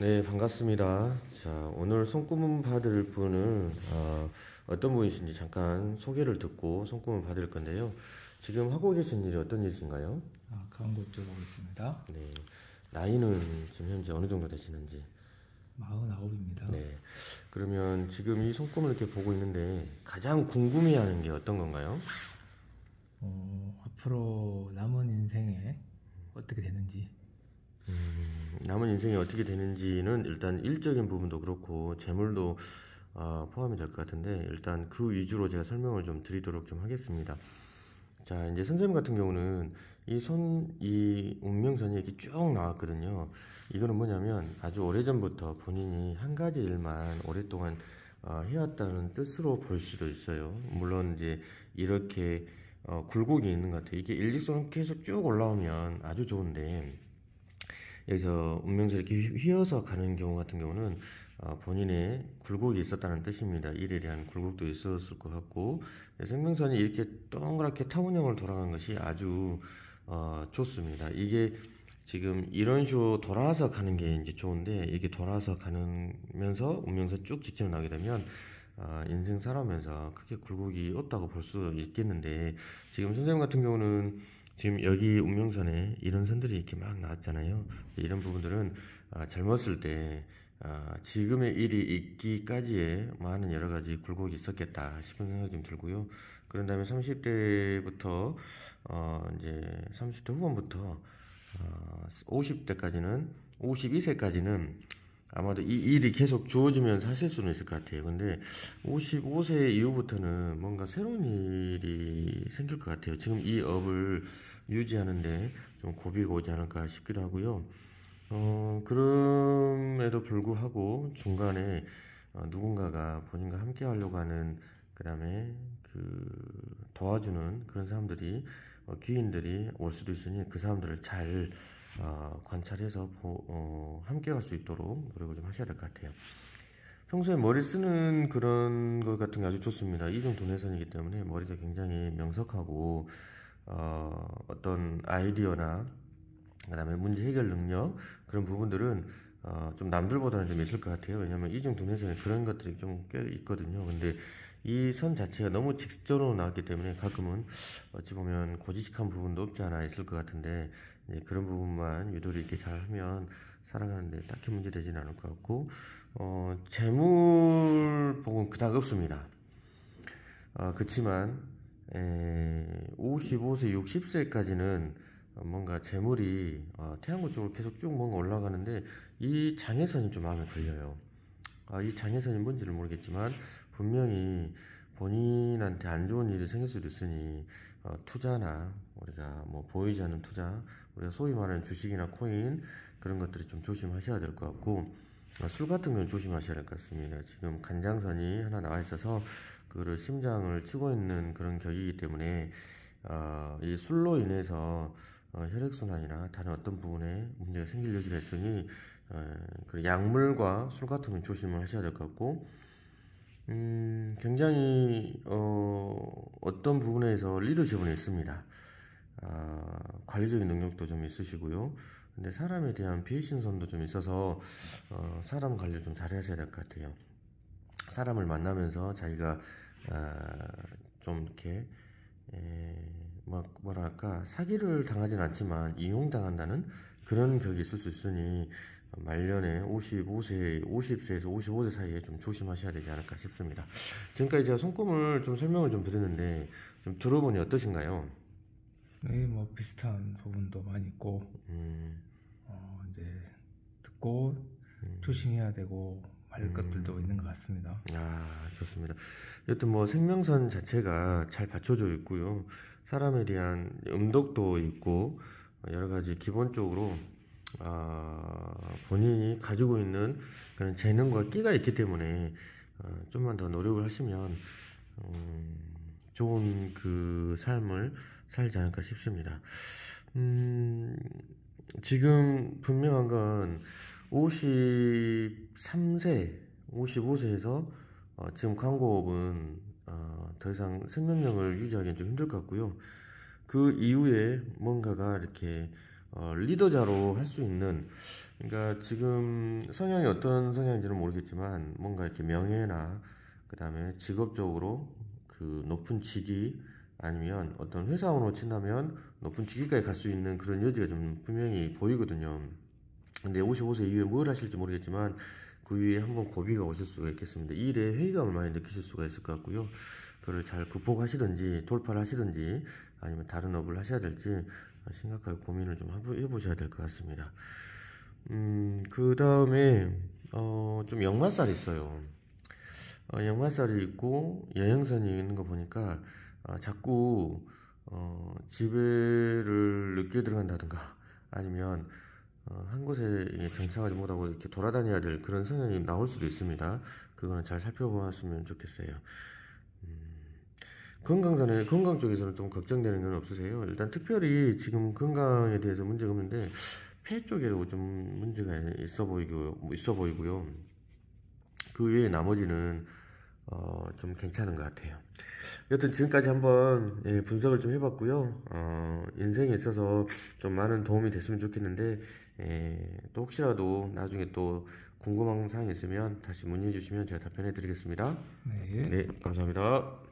네, 반갑습니다. 자, 오늘 손구문 받을 분은 어, 어떤 분이신지 잠깐 소개를 듣고 손구문 받을 건데요. 지금 하고 계신 일이 어떤 일이신가요? 아, 광고 여쭤보고 있습니다. 네, 나이는 지금 현재 어느 정도 되시는지? 49입니다. 네, 그러면 지금 이손구을 이렇게 보고 있는데 가장 궁금해하는 게 어떤 건가요? 어, 앞으로 남은 인생에 어떻게 되는지. 음... 남은 인생이 어떻게 되는지는 일단 일적인 부분도 그렇고 재물도 어, 포함이 될 것 같은데 일단 그 위주로 제가 설명을 좀 드리도록 좀 하겠습니다. 자 이제 선생님 같은 경우는 이손이 운명선이 이렇게 쭉 나왔거든요. 이거는 뭐냐면 아주 오래전부터 본인이 한 가지 일만 오랫동안 어, 해왔다는 뜻으로 볼 수도 있어요. 물론 이제 이렇게 어, 굴곡이 있는 것 같아요. 이게 일직선 계속 쭉 올라오면 아주 좋은데 여기서 운명사 이렇게 휘어서 가는 경우 같은 경우는 어, 본인의 굴곡이 있었다는 뜻입니다. 일에 대한 굴곡도 있었을 것 같고 예, 생명선이 이렇게 동그랗게 타원형을 돌아간 것이 아주 어, 좋습니다. 이게 지금 이런 식으로 돌아서 가는 게 이제 좋은데 이게 돌아서 가면서 운명선 쭉 직진을 나게 되면 어, 인생 살아면서 오 크게 굴곡이 없다고 볼 수 있겠는데 지금 선생님 같은 경우는 지금 여기 운명선에 이런 선들이 이렇게 막 나왔잖아요. 이런 부분들은 아, 젊었을 때 아, 지금의 일이 있기까지에 많은 여러 가지 굴곡이 있었겠다 싶은 생각이 좀 들고요. 그런 다음에 30대부터 어, 이제 30대 후반부터 어, 50대까지는 52세까지는 아마도 이 일이 계속 주어지면 사실 수는 있을 것 같아요. 근데 55세 이후부터는 뭔가 새로운 일이 생길 것 같아요. 지금 이 업을 유지하는데 좀 고비가 오지 않을까 싶기도 하고요. 어, 그럼에도 불구하고 중간에 어, 누군가가 본인과 함께 하려고 하는 그 다음에 그 도와주는 그런 사람들이 어, 귀인들이 올 수도 있으니 그 사람들을 잘 어, 관찰해서 보, 어, 함께 갈수 있도록 노력을 좀 하셔야 될 것 같아요. 평소에 머리 쓰는 그런 것 같은 게 아주 좋습니다. 이중 돈뇌선이기 때문에 머리가 굉장히 명석하고 어, 어떤 아이디어나 그다음에 문제 해결 능력 그런 부분들은 어, 좀 남들보다는 좀 있을 것 같아요. 왜냐하면 이중두뇌서에 그런 것들이 좀 꽤 있거든요. 근데 이 선 자체가 너무 직선으로 나왔기 때문에 가끔은 어찌 보면 고지식한 부분도 없지 않아 있을 것 같은데 그런 부분만 유도리 있게 잘 하면 살아가는데 딱히 문제되지는 않을 것 같고 어, 재물복은 그닥 없습니다. 어, 그렇지만 55세, 60세까지는 어, 뭔가 재물이 어, 태양구 쪽으로 계속 쭉 뭔가 올라가는데 이 장애선이 좀 마음에 걸려요. 아, 이 장애선이 뭔지를 모르겠지만 분명히 본인한테 안 좋은 일이 생길 수도 있으니 어, 투자나 우리가 뭐 보이지 않는 투자, 우리가 소위 말하는 주식이나 코인 그런 것들이 좀 조심하셔야 될 것 같고 술 같은 건 조심하셔야 될 것 같습니다. 지금 간장선이 하나 나와 있어서 그 심장을 치고 있는 그런 격이기 때문에 어, 이 술로 인해서 어, 혈액순환이나 다른 어떤 부분에 문제가 생길 여지가 있으니 어, 그 약물과 술 같은 건 조심을 하셔야 될 것 같고 음, 굉장히 어, 어떤 부분에서 리더십은 있습니다. 아, 관리적인 능력도 좀 있으시고요. 근데 사람에 대한 피해 신선도좀 있어서 어, 사람 관리 좀 잘하셔야 될 것 같아요. 사람을 만나면서 자기가 아, 좀 이렇게 에, 뭐, 뭐랄까 사기를 당하진 않지만 이용당한다는 그런 격이 있을 수 있으니 말년에 55세, 50세에서 55세 사이에 좀 조심하셔야 되지 않을까 싶습니다. 지금까지 제가 손금을 좀 설명을 좀 드렸는데 좀 들어보니 어떠신가요? 네, 뭐 비슷한 부분도 많이 있고 음. 어, 이제 듣고 음. 조심해야 되고 할 것들도 음. 있는 것 같습니다. 아 좋습니다. 여튼 뭐 생명선 자체가 잘 받쳐져 있고요. 사람에 대한 음덕도 있고 여러 가지 기본적으로 아, 본인이 가지고 있는 그런 재능과 끼가 있기 때문에 어, 좀만 더 노력을 하시면 음, 좋은 그 삶을 살지 않을까 싶습니다. 음, 지금 분명한 건 53세, 55세에서 어, 지금 광고업은 어, 더 이상 생명력을 유지하기는 좀 힘들 것 같고요. 그 이후에 뭔가가 이렇게 어, 리더자로 할 수 있는 그러니까 지금 성향이 어떤 성향인지는 모르겠지만 뭔가 이렇게 명예나 그 다음에 직업적으로 그 높은 직위 아니면 어떤 회사원으로 친다면 높은 직위까지 갈 수 있는 그런 여지가 좀 분명히 보이거든요. 근데 55세 이후에 뭘 하실지 모르겠지만 그 위에 한번 고비가 오실 수가 있겠습니다. 일에 회의감을 많이 느끼실 수가 있을 것 같고요. 그걸 잘 극복하시든지 돌파를 하시든지 아니면 다른 업을 하셔야 될지 심각하게 고민을 좀 해보셔야 될 것 같습니다. 음, 그 다음에 어, 좀 역마살이 있어요. 어, 역마살이 있고 여행선이 있는 거 보니까 어, 자꾸 어, 지배를 늦게 들어간다든가 아니면 어, 한 곳에 정착하지 못하고 이렇게 돌아다녀야 될 그런 상황이 나올 수도 있습니다. 그거는 잘 살펴보았으면 좋겠어요. 음, 건강전에 건강 쪽에서는 좀 걱정되는 건 없으세요? 일단 특별히 지금 건강에 대해서 문제가 없는데 폐 쪽에도 좀 문제가 있어 보이고 있어 보이고요. 그 외에 나머지는 어, 좀 괜찮은 것 같아요. 여튼 지금까지 한번 예, 분석을 좀 해봤고요. 어, 인생에 있어서 좀 많은 도움이 됐으면 좋겠는데 예, 또 혹시라도 나중에 또 궁금한 사항이 있으면 다시 문의해 주시면 제가 답변해 드리겠습니다. 네, 네 감사합니다.